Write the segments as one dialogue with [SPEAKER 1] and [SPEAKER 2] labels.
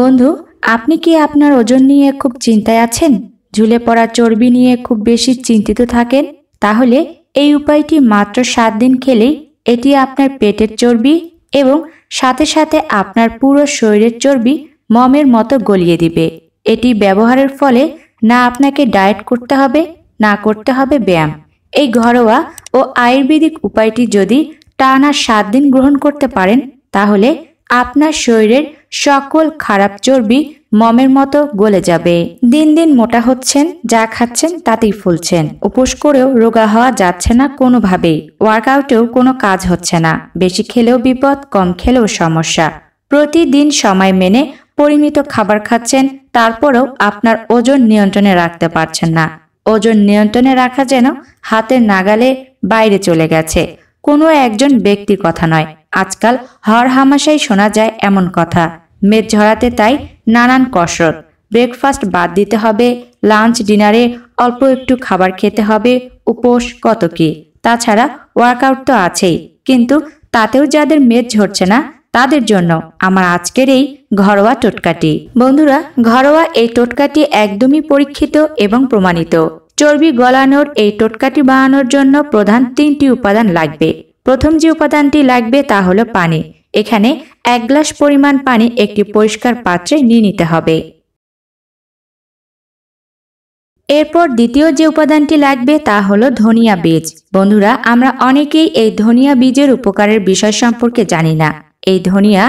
[SPEAKER 1] বন্ধু আপনি কি আপনার ওজন নিয়ে খুব চিন্তায় আছেন ঝুলে পড়া চর্বি নিয়ে খুব বেশি চিন্তিত থাকেন তাহলে এই উপায়টি মাত্র সাত দিন খেলেই এটি আপনার পেটের চর্বি এবং সাথে সাথে আপনার পুরো শরীরের চর্বি মমের মতো গলিয়ে দিবে এটি ব্যবহারের ফলে না আপনাকে ডায়েট করতে হবে না করতে হবে ব্যায়াম এই ঘরোয়া ও আয়ুর্বেদিক উপায়টি যদি টানা সাত দিন গ্রহণ করতে পারেন তাহলে আপনার শরীরের সকল খারাপ চর্বি মমের মতো গলে যাবে দিন দিন মোটা হচ্ছেন যা খাচ্ছেন তাতেই ফুলছেন উপোস করেও রোগা হওয়া যাচ্ছে না কোনোভাবেই ওয়ার্কআউটেও কোনো কাজ হচ্ছে না বেশি খেলেও বিপদ কম খেলেও সমস্যা প্রতিদিন সময় মেনে পরিমিত খাবার খাচ্ছেন তারপরেও আপনার ওজন নিয়ন্ত্রণে রাখতে পারছেন না ওজন নিয়ন্ত্রণে রাখা যেন হাতের নাগালে বাইরে চলে গেছে কোনো একজন ব্যক্তির কথা নয় আজকাল হর হামাশাই শোনা যায় এমন কথা মেদ ঝরাতে তাই নানান কসরত ব্রেকফাস্ট বাদ দিতে হবে লাঞ্চ ডিনারে অল্প একটু খাবার খেতে হবে উপোস কত কি তাছাড়া ওয়ার্কআউট তো আছেই কিন্তু তাতেও যাদের মেদ ঝরছে না তাদের জন্য আমার আজকের এই ঘরোয়া টোটকাটি বন্ধুরা ঘরোয়া এই টোটকাটি একদমই পরীক্ষিত এবং প্রমাণিত চর্বি গলানোর এই টোটকাটি বানানোর জন্য প্রধান তিনটি উপাদান লাগবে প্রথম যে উপাদানটি লাগবে তা হলো পানি এখানে এক গ্লাস পরিমাণ পানি একটি পরিষ্কার পাত্রে নিয়ে নিতে হবে এরপর দ্বিতীয় যে উপাদানটি লাগবে তা হলো ধনিয়া বীজ বন্ধুরা আমরা অনেকেই এই ধনিয়া বীজের উপকারের বিষয় সম্পর্কে জানি না এই ধনিয়া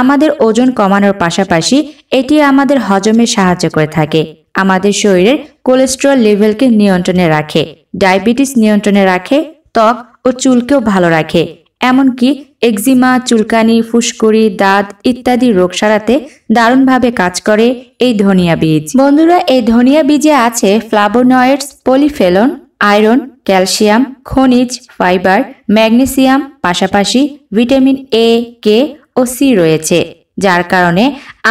[SPEAKER 1] আমাদের ওজন কমানোর পাশাপাশি এটি আমাদের হজমে সাহায্য করে থাকে আমাদের শরীরের কোলেস্ট্রল লেভেলকে নিয়ন্ত্রণে রাখে ডায়াবেটিস নিয়ন্ত্রণে রাখে ত্বক ও চুলকেও ভালো রাখে এমনকি একজিমা চুলকানি ফুসকুড়ি দাঁত ইত্যাদি রোগ সারাতে দারুণভাবে কাজ করে এই ধনিয়া বীজ বন্ধুরা এই ধনিয়া বীজে আছে ফ্লাবোনয়েডস পলিফেলন আয়রন ক্যালসিয়াম খনিজ ফাইবার ম্যাগনেসিয়াম পাশাপাশি ভিটামিন এ কে ও সি রয়েছে যার কারণে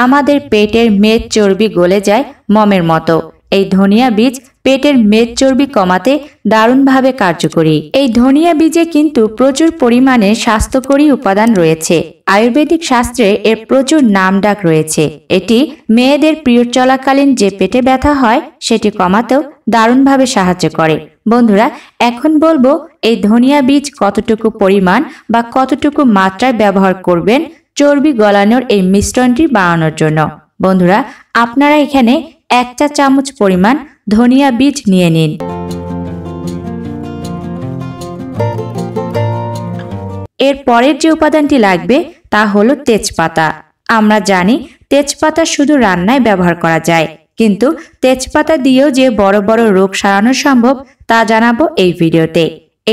[SPEAKER 1] আমাদের পেটের মেদ চর্বি গলে যায় মমের মতো এই ধনিয়া বীজ পেটের মেদ চর্বি কমাতে দারুণভাবে কার্যকরী এই ধনিয়া বীজে কিন্তু প্রচুর পরিমাণে স্বাস্থ্যকরী উপাদান রয়েছে আয়ুর্বেদিক শাস্ত্রে এর প্রচুর নাম ডাক রয়েছে এটি মেয়েদের প্রিয় চলাকালীন যে পেটে ব্যথা হয় সেটি কমাতেও দারুণভাবে সাহায্য করে বন্ধুরা এখন বলবো এই ধনিয়া বীজ কতটুকু পরিমাণ বা কতটুকু মাত্রায় ব্যবহার করবেন চর্বি গলানোর এই মিশ্রণটি বাড়ানোর জন্য বন্ধুরা আপনারা এখানে এক চা চামচ পরিমাণ ধনিয়া বীজ নিয়ে নিন এর পরের যে উপাদানটি লাগবে তা হলো তেজপাতা আমরা জানি তেজপাতা শুধু রান্নায় ব্যবহার করা যায় কিন্তু তেজপাতা দিয়েও যে বড় বড় রোগ সারানো সম্ভব তা জানাবো এই ভিডিওতে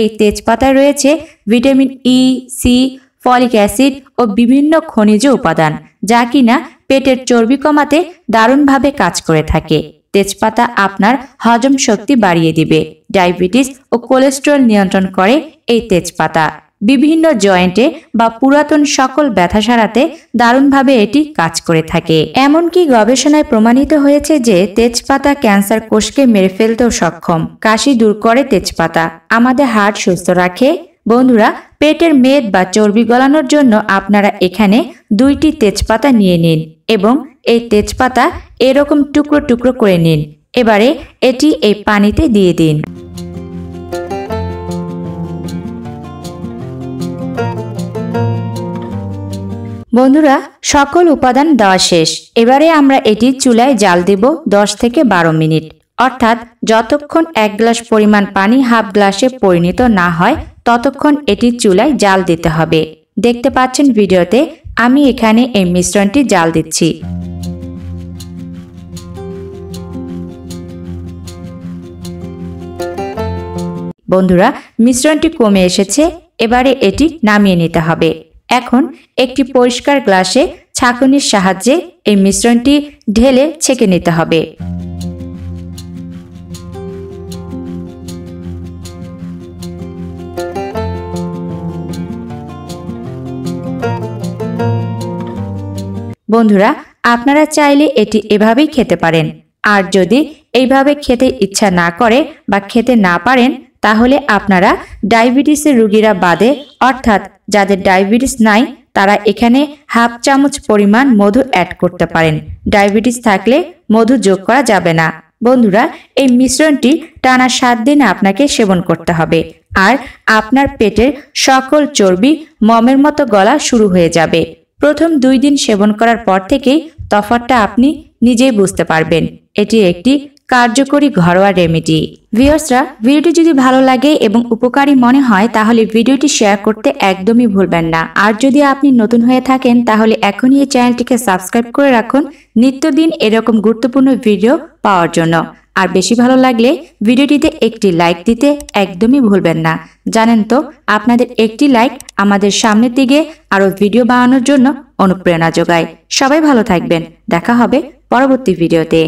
[SPEAKER 1] এই তেজপাতায় রয়েছে vitamin E e, C folic acid ও বিভিন্ন খনিজ উপাদান যা কিনা পেটের চর্বি কমাতে দারুণভাবে কাজ করে থাকে তেজপাতা আপনার হজম শক্তি বাড়িয়ে দিবে ডায়াবেটিস ও কোলেস্ট্রল নিয়ন্ত্রণ করে এই তেজপাতা বিভিন্ন জয়েন্টে বা পুরাতন সকল ব্যথা সারাতে দারুণভাবে এটি কাজ করে থাকে এমনকি গবেষণায় প্রমাণিত হয়েছে যে তেজপাতা ক্যান্সার কোষকে মেরে ফেলতেও সক্ষম কাশি দূর করে তেজপাতা আমাদের হার্ট সুস্থ রাখে বন্ধুরা পেটের মেদ বা চর্বি গলানোর জন্য আপনারা এখানে দুইটি তেজপাতা নিয়ে নিন এবং এই তেজপাতা এরকম টুকরো টুকরো করে নিন এবারে এটি এই পানিতে দিয়ে দিন বন্ধুরা সকল উপাদান দেওয়া শেষ এবারে আমরা এটি চুলায় জাল দেব দশ থেকে বারো মিনিট অর্থাৎ যতক্ষণ এক গ্লাস পরিমাণ পানি হাফ গ্লাসে পরিণত না হয় ততক্ষণ এটি চুলায় জাল দিতে হবে দেখতে পাচ্ছেন ভিডিওতে আমি এখানে এই মিশ্রণটি জাল দিচ্ছি বন্ধুরা মিশ্রণটি কমে এসেছে এবারে এটি নামিয়ে নিতে হবে এখন একটি পরিষ্কার গ্লাসে ছাঁকুনির সাহায্যে এই মিশ্রণটি ঢেলে ছেঁকে নিতে হবে বন্ধুরা আপনারা চাইলে এটি এভাবেই খেতে পারেন আর যদি এইভাবে খেতে ইচ্ছা না করে বা খেতে না পারেন তাহলে আপনারা ডায়াবেটিসের রুগীরা বাদে অর্থাৎ যাদের ডায়াবেটিস নাই তারা এখানে হাফ চামচ পরিমাণ মধু অ্যাড করতে পারেন ডায়াবেটিস থাকলে মধু যোগ করা যাবে না বন্ধুরা এই মিশ্রণটি টানা সাত দিন আপনাকে সেবন করতে হবে আর আপনার পেটের সকল চর্বি মমের মতো গলা শুরু হয়ে যাবে প্রথম দুই দিন সেবন করার পর থেকেই তফাতটা আপনি নিজেই বুঝতে পারবেন এটি একটি কার্যকরী ঘরোয়া রেমেডি ভিওর্সরা ভিডিওটি যদি ভালো লাগে এবং উপকারী মনে হয় তাহলে ভিডিওটি শেয়ার করতে একদমই ভুলবেন না আর যদি আপনি নতুন হয়ে থাকেন তাহলে এখনই এই চ্যানেলটিকে সাবস্ক্রাইব করে রাখুন নিত্যদিন এরকম গুরুত্বপূর্ণ ভিডিও পাওয়ার জন্য আর বেশি ভালো লাগলে ভিডিওটিতে একটি লাইক দিতে একদমই ভুলবেন না জানেন তো আপনাদের একটি লাইক আমাদের সামনের দিকে আরও ভিডিও বানানোর জন্য অনুপ্রেরণা যোগায় সবাই ভালো থাকবেন দেখা হবে পরবর্তী ভিডিওতে